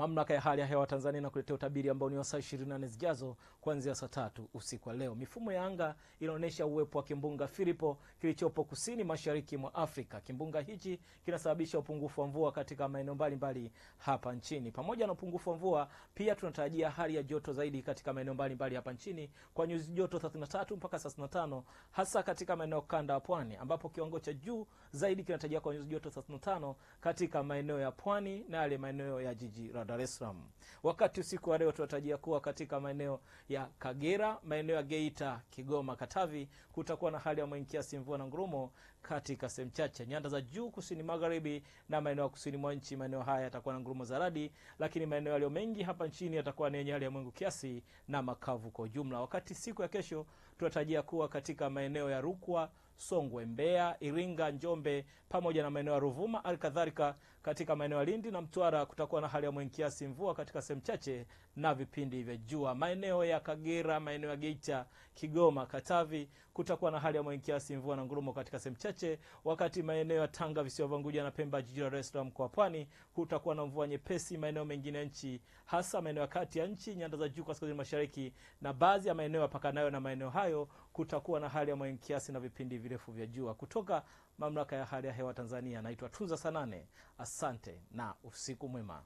Mamlaka ya hali ya hewa Tanzania inakuletea utabiri ambao ni wa saa 24 zijazo kuanzia saa tatu usiku wa leo. Mifumo ya anga inaonyesha uwepo wa kimbunga Filipo kilichopo kusini mashariki mwa Afrika. Kimbunga hichi kinasababisha upungufu wa mvua katika maeneo mbalimbali hapa nchini. Pamoja na upungufu wa mvua, pia tunatarajia hali ya joto zaidi katika maeneo mbalimbali hapa nchini kwa nyuzi joto 33 mpaka 35, hasa katika maeneo ya wa pwani, ambapo kiwango cha juu zaidi kinatarajiwa kwa nyuzi joto 35 katika maeneo ya pwani na yale maeneo ya jiji la Dar es Salaam. Wakati usiku wa leo tunatarajia kuwa katika maeneo ya Kagera, maeneo ya Geita, Kigoma, Katavi kutakuwa na hali ya mawingu kiasi, mvua na ngurumo katika sehemu chache. Nyanda za juu kusini magharibi na maeneo ya kusini mwa nchi, maeneo haya yatakuwa na ngurumo za radi, lakini maeneo yaliyo mengi hapa nchini yatakuwa ni yenye hali ya mawingu kiasi na makavu kwa ujumla. Wakati siku ya kesho tunatarajia kuwa katika maeneo ya Rukwa Songwe, Mbeya, Iringa, Njombe pamoja na maeneo ya Ruvuma. Halikadhalika katika maeneo ya Lindi na Mtwara kutakuwa na hali ya kiasi mvua katika sehemu chache na vipindi vya jua. Maeneo ya Kagera, maeneo ya Geita, Kigoma, Katavi kutakuwa na hali ya kiasi mvua na ngurumo katika sehemu chache, wakati maeneo ya Tanga, visiwa vya Unguja na Pemba, jiji la Dar es Salaam mkoa Pwani kutakuwa na mvua nyepesi. Maeneo mengine ya nchi, hasa maeneo ya kati ya nchi, nyanda za juu kaskazini mashariki na baadhi ya maeneo yapakanayo na maeneo hayo kutakuwa na hali ya kiasi na vipindi virefu vya jua kutoka Mamlaka ya Hali ya Hewa Tanzania. Naitwa tunza Sanane, asante na usiku mwema.